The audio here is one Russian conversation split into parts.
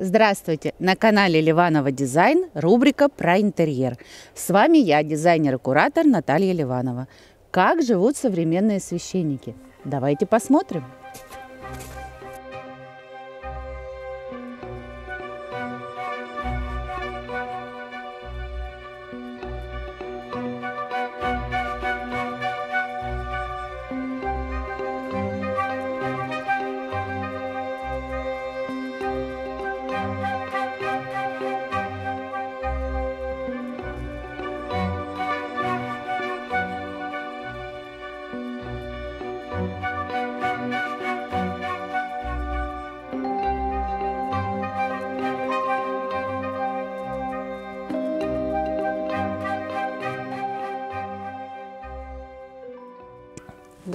Здравствуйте! На канале Ливанова Дизайн рубрика про интерьер. С вами я, дизайнер и куратор Наталья Ливанова. Как живут современные священники? Давайте посмотрим!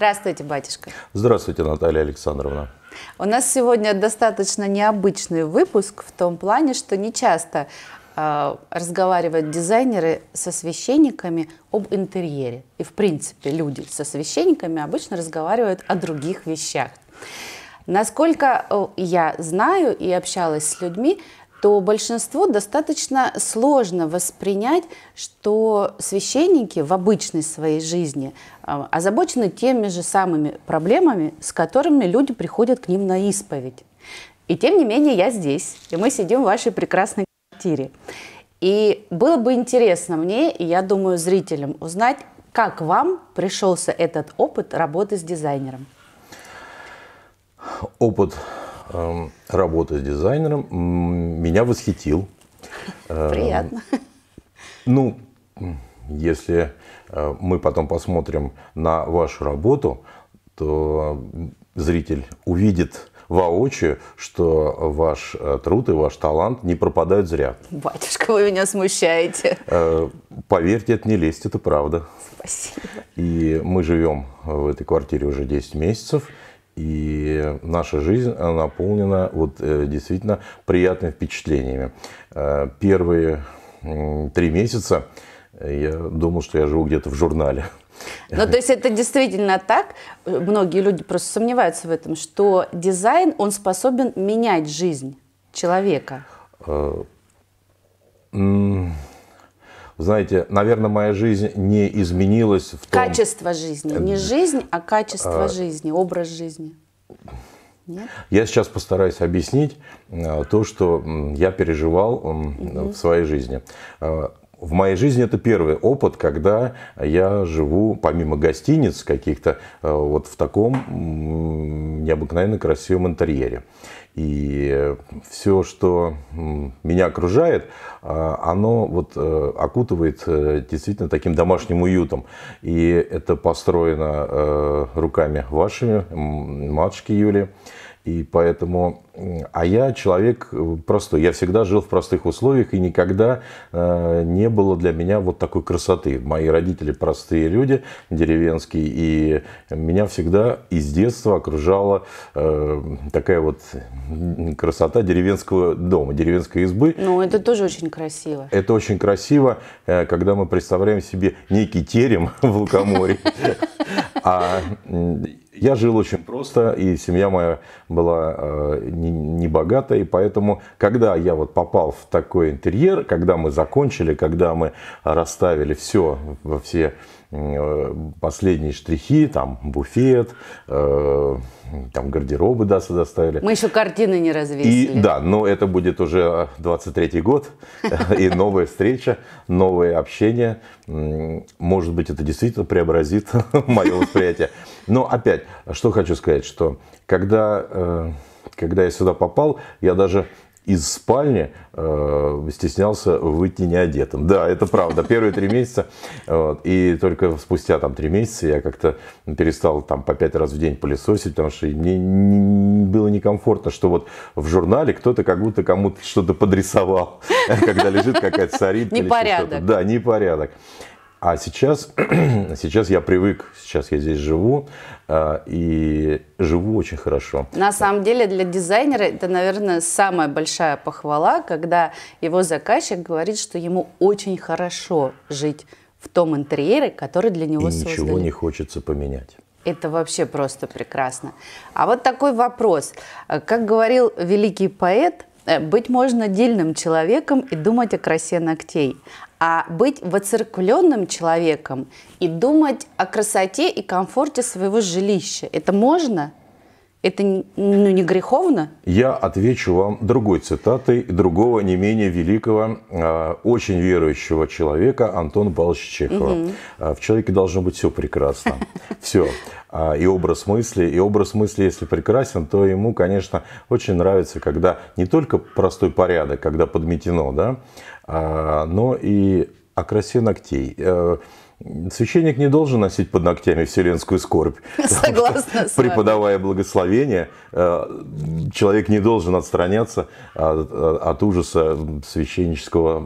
Здравствуйте, батюшка. Здравствуйте, Наталья Александровна. У нас сегодня достаточно необычный выпуск в том плане, что не часто э, разговаривают дизайнеры со священниками об интерьере. И, в принципе, люди со священниками обычно разговаривают о других вещах. Насколько э, я знаю и общалась с людьми, то большинство достаточно сложно воспринять, что священники в обычной своей жизни а, озабочены теми же самыми проблемами, с которыми люди приходят к ним на исповедь. И тем не менее я здесь, и мы сидим в вашей прекрасной квартире. И было бы интересно мне, и я думаю, зрителям узнать, как вам пришелся этот опыт работы с дизайнером. Опыт Эм, работы с дизайнером меня восхитил. Эм, Приятно. Ну, если э, мы потом посмотрим на вашу работу, то зритель увидит воочию, что ваш э, труд и ваш талант не пропадают зря. Батюшка, вы меня смущаете. Э, поверьте, это не лезть, это правда. Спасибо. И мы живем в этой квартире уже 10 месяцев. И наша жизнь наполнена вот, э, действительно приятными впечатлениями. Э, первые три месяца э, я думал, что я живу где-то в журнале. Ну, то есть это действительно так. Многие люди просто сомневаются в этом, что дизайн, он способен менять жизнь человека знаете, наверное, моя жизнь не изменилась в том... Качество жизни. Не э, жизнь, а качество а... жизни, образ жизни. Нет? Я сейчас постараюсь объяснить э, то, что я переживал угу. в своей жизни в моей жизни это первый опыт, когда я живу помимо гостиниц каких-то э, вот в таком необыкновенно красивом интерьере. И все, что меня окружает, э, оно вот э, окутывает действительно таким домашним уютом. И это построено руками вашими, матушки Юли. И поэтому а я человек э, простой. Я всегда жил в простых условиях, и никогда э, не было для меня вот такой красоты. Мои родители простые люди, деревенские, и меня всегда из детства окружала э, такая вот красота деревенского дома, деревенской избы. Ну, это тоже очень красиво. Это очень красиво, когда мы представляем себе некий терем в Лукоморье. А я жил очень просто, и семья моя была э, не, не богата, и поэтому, когда я вот попал в такой интерьер, когда мы закончили, когда мы расставили все во все Э, последние штрихи, там буфет, э, там гардеробы да, сюда ставили. Мы еще картины не развесили. И, да, но это будет уже 23-й э, год, и новая встреча, новое общение. Может быть, это действительно преобразит мое восприятие. Но опять, что хочу сказать, что когда, когда я сюда попал, я даже из спальни э, стеснялся выйти неодетым. Да, это правда. Первые три месяца. Вот, и только спустя там три месяца я как-то перестал там по пять раз в день пылесосить, потому что мне не, было некомфортно, что вот в журнале кто-то как будто кому-то что-то подрисовал, когда лежит какая-то царит. Непорядок. Да, непорядок. А сейчас, сейчас я привык, сейчас я здесь живу э, и живу очень хорошо. На самом деле для дизайнера это, наверное, самая большая похвала, когда его заказчик говорит, что ему очень хорошо жить в том интерьере, который для него и создали. ничего не хочется поменять. Это вообще просто прекрасно. А вот такой вопрос. Э, как говорил великий поэт Э, быть можно дельным человеком и думать о красе ногтей, а быть воцерквленным человеком и думать о красоте и комфорте своего жилища. Это можно? Это ну, не греховно? Я отвечу вам другой цитатой другого не менее великого, э, очень верующего человека Антона Павловича Чехова. Угу. В человеке должно быть все прекрасно. Все. А, и образ мысли. И образ мысли, если прекрасен, то ему, конечно, очень нравится, когда не только простой порядок, когда подметено, да, но и окрасе ногтей. Э, Священник не должен носить под ногтями вселенскую скорбь. Согласна что, Преподавая благословение, э, человек не должен отстраняться а, а, от, ужаса священнического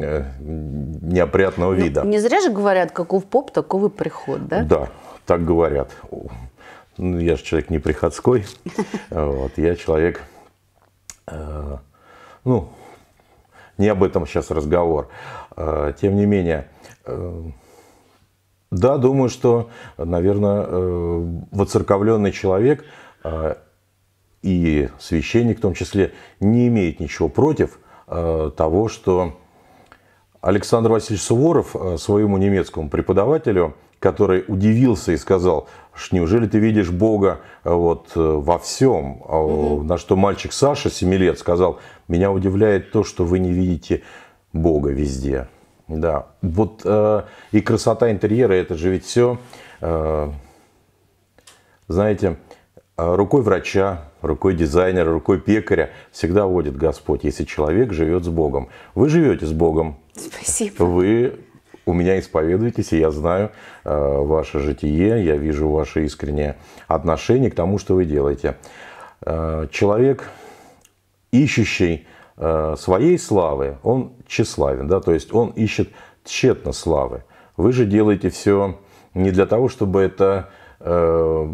э, неопрятного ну, вида. Не зря же говорят, каков поп, таков и приход, да? Да, так говорят. Ну, я же человек не приходской, вот, я человек, э, ну, не об этом сейчас разговор. Тем не менее, да, думаю, что, наверное, э, воцерковленный человек э, и священник в том числе не имеет ничего против э, того, что Александр Васильевич Суворов своему немецкому преподавателю, который удивился и сказал, что неужели ты видишь Бога вот во всем, угу. А, на что мальчик Саша, 7 лет, сказал, меня удивляет то, что вы не видите Бога везде. Да, вот э, и красота интерьера, это же ведь все, э, знаете, э, рукой врача, рукой дизайнера, рукой пекаря всегда водит Господь, если человек живет с Богом. Вы живете с Богом. Спасибо. Вы у меня исповедуетесь, и я знаю э, ваше житие, я вижу ваше искреннее отношение к тому, что вы делаете. Э, человек, ищущий Э, своей славы, он тщеславен, да, то есть он ищет тщетно славы. Вы же делаете все не для того, чтобы это, э,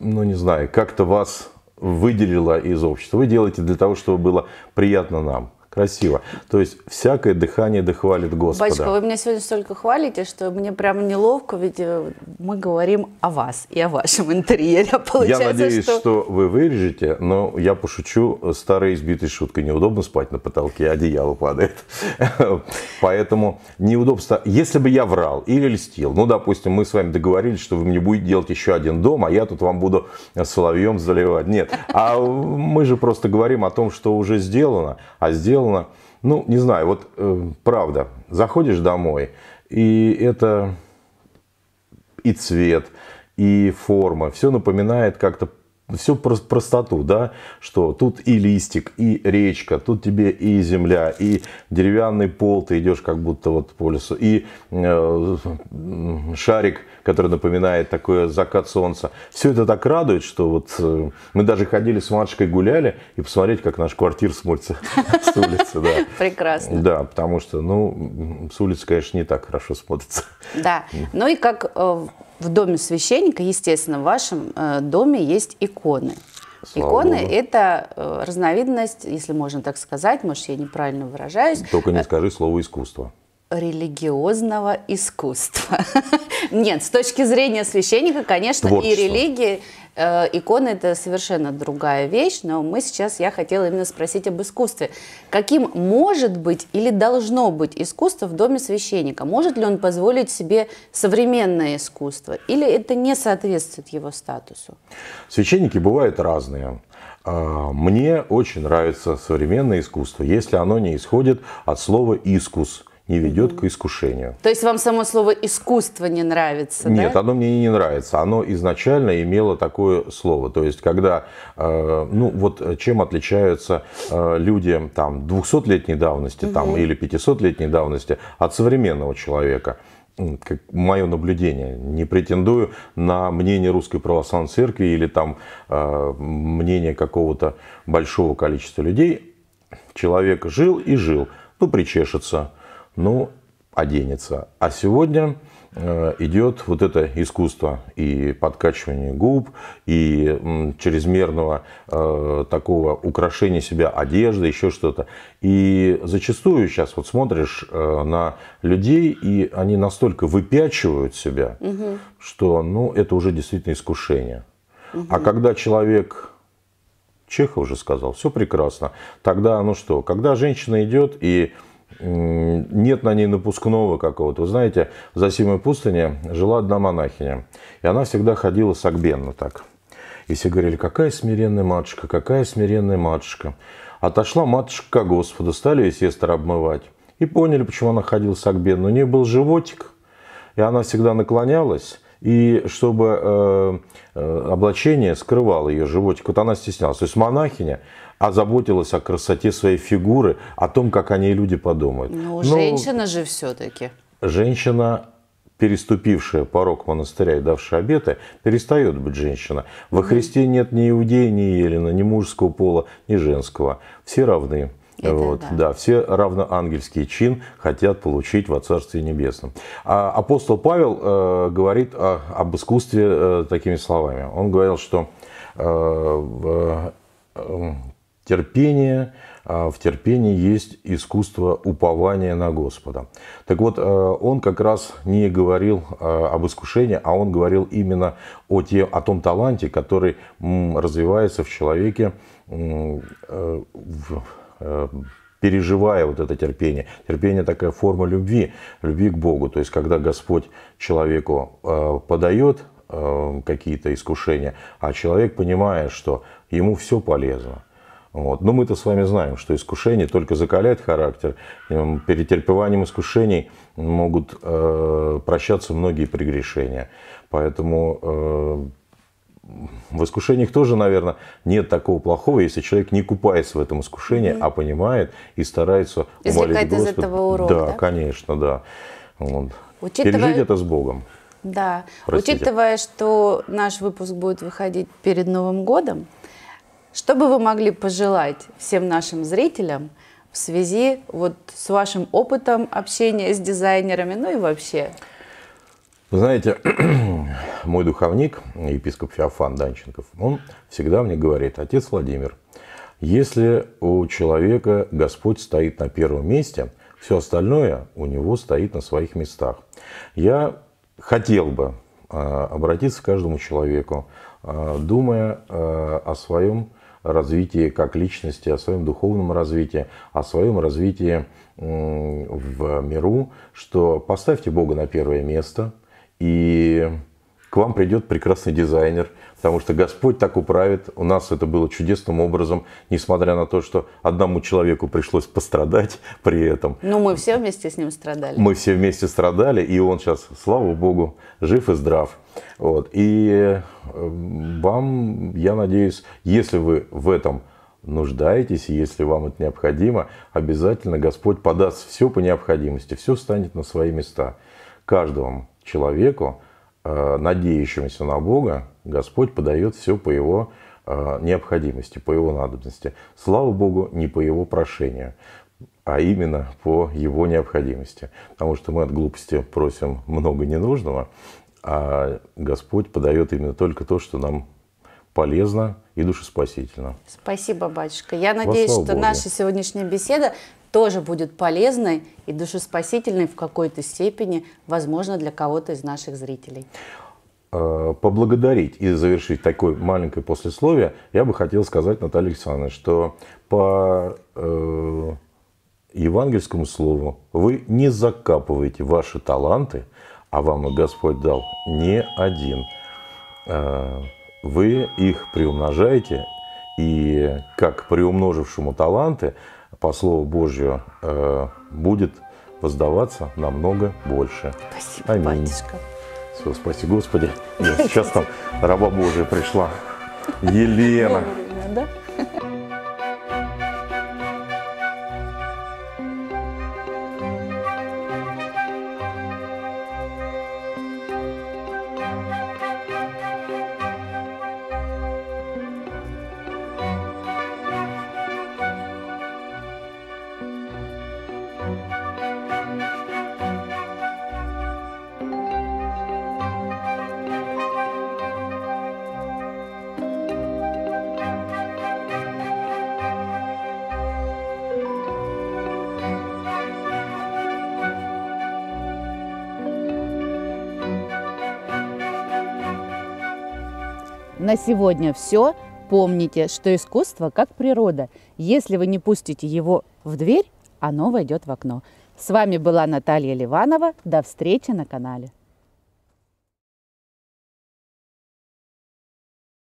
ну не знаю, как-то вас выделило из общества. Вы делаете для того, чтобы было приятно нам красиво. То есть всякое дыхание дохвалит да Господа. Батюшка, вы меня сегодня столько хвалите, что мне прям неловко, ведь э, мы говорим о вас и о вашем интерьере. А я надеюсь, что... что вы вырежете, но я пошучу старой избитой шуткой. Неудобно спать на потолке, одеяло падает. Поэтому неудобство... Если бы я врал или льстил, ну, допустим, мы с вами договорились, что вы мне будете делать еще один дом, а я тут вам буду соловьем заливать. Нет, а мы же просто говорим о том, что уже сделано, а сделано сделано. Ну, не знаю, вот э, правда, заходишь домой, и это и цвет, и форма, все напоминает как-то все про простоту, да, что тут и листик, и речка, тут тебе и земля, и деревянный пол, ты идешь как будто вот по лесу, и э, шарик, который напоминает такой закат солнца. Все это так радует, что вот э, мы даже ходили с Машкой гуляли и посмотреть, как наш квартир смотрится с улицы, да. Прекрасно. Да, потому что, ну, с улицы, конечно, не так хорошо смотрится. Да, ну и как э, в доме священника, естественно, в вашем э, доме есть иконы. Слава иконы Богу. это э, разновидность, если можно так сказать, может, я неправильно выражаюсь. Только не э, скажи слово искусство религиозного искусства. Нет, с точки зрения священника, конечно, Творчество. и религии, э, иконы это совершенно другая вещь, но мы сейчас, я хотела именно спросить об искусстве. Каким может быть или должно быть искусство в доме священника? Может ли он позволить себе современное искусство? Или это не соответствует его статусу? Священники бывают разные. А, мне очень нравится современное искусство, если оно не исходит от слова «искус», не ведет mm к искушению. То есть вам само слово искусство не нравится? Нет, да? оно мне не нравится. Оно изначально имело такое слово. То есть, когда, э, ну вот э, чем отличаются э, люди там 200-летней давности mm там, или 500-летней давности от современного человека? как мое наблюдение, не претендую на мнение Русской Православной Церкви или там э, мнение какого-то большого количества людей. Человек жил и жил, ну, причешется, ну, оденется. А сегодня э, идет вот это искусство и подкачивание губ, и чрезмерного э, такого украшения себя одежды, еще что-то. И зачастую сейчас вот смотришь э, на людей, и они настолько выпячивают себя, угу. что ну, это уже действительно искушение. Угу. А когда человек Чехов уже сказал, все прекрасно. Тогда, ну что, когда женщина идет и нет на ней напускного какого-то. Вы знаете, в Засимой пустыне жила одна монахиня, и она всегда ходила сагбенно так. И все говорили, какая смиренная матушка, какая смиренная матушка. Отошла матушка к Господу, стали ее сестры обмывать. И поняли, почему она ходила сагбенно. У нее был животик, и она всегда наклонялась, и чтобы э, э, облачение скрывало ее животик. Вот она стеснялась. То есть монахиня озаботилась о красоте своей фигуры, о том, как о ней люди подумают. Ну, ну женщина же все-таки. Женщина переступившая порог монастыря и давшая обеты, перестает быть женщина. Во Христе нет ни иудея, ни елена, ни мужского пола, ни женского. Все равны. Это вот, да. да, все ангельский чин хотят получить во Царстве Небесном. А апостол Павел э, говорит о, об искусстве э, такими словами. Он говорил, что э, в, э, терпение, э, в терпении есть искусство упования на Господа. Так вот, э, он как раз не говорил э, об искушении, а он говорил именно о, те, о том таланте, который развивается в человеке в Э, переживая вот это терпение. Терпение такая форма любви, любви к Богу. То есть, когда Господь человеку э, подает э, какие-то искушения, а человек понимает, что ему все полезно. Вот. Но мы-то с вами знаем, что искушения только закаляют характер. Перед терпеванием искушений могут прощаться многие прегрешения. Поэтому в искушениях тоже, наверное, нет такого плохого, если человек не купается в этом искушении, mm-hmm. а понимает и старается Извлекать умолить Господа. из этого урок, да, да, конечно, да. Вот. Учитывая... Пережить это с Богом. Да. Простите. Учитывая, что наш выпуск будет выходить перед Новым годом, что бы вы могли пожелать всем нашим зрителям в связи вот с вашим опытом общения с дизайнерами, ну и вообще вы знаете, мой духовник, епископ Феофан Данченков, он всегда мне говорит, отец Владимир, если у человека Господь стоит на первом месте, все остальное у него стоит на своих местах. Я хотел бы а, обратиться к каждому человеку, а, думая а, о своем развитии как личности, о своем духовном развитии, о своем развитии в миру, что поставьте Бога на первое место – и к вам придет прекрасный дизайнер, потому что Господь так управит. У нас это было чудесным образом, несмотря на то, что одному человеку пришлось пострадать при этом. Но ну, мы все вместе с ним страдали. Мы все вместе страдали, и он сейчас, слава Богу, жив и здрав. Вот. И э, вам, я надеюсь, если вы в этом нуждаетесь, и если вам это необходимо, обязательно Господь подаст все по необходимости, все станет на свои места. Каждому человеку, э, надеющемуся на Бога, Господь подает все по его э, необходимости, по его надобности. Слава Богу, не по его прошению, а именно по его необходимости. Потому что мы от глупости просим много ненужного, а Господь подает именно только то, что нам полезно и душеспасительно. Спасибо, батюшка. Я Во что Богу. наша сегодняшняя беседа тоже будет полезной и душеспасительной в какой-то степени, возможно, для кого-то из наших зрителей. Э, поблагодарить и завершить такое маленькое послесловие, я бы хотел сказать Наталье Александровне, что по э, евангельскому слову вы не закапываете ваши таланты, а вам и Господь дал не один. Э, вы их приумножаете, и как приумножившему таланты – по Слову Божью э, будет воздаваться намного больше. Спасибо, Аминь. батюшка. Все, спаси Господи. Я сейчас там раба Божия пришла. Елена. Да? на сегодня все. Помните, что искусство как природа. Если вы не пустите его в дверь, оно войдет в окно. С вами была Наталья Ливанова. До встречи на канале.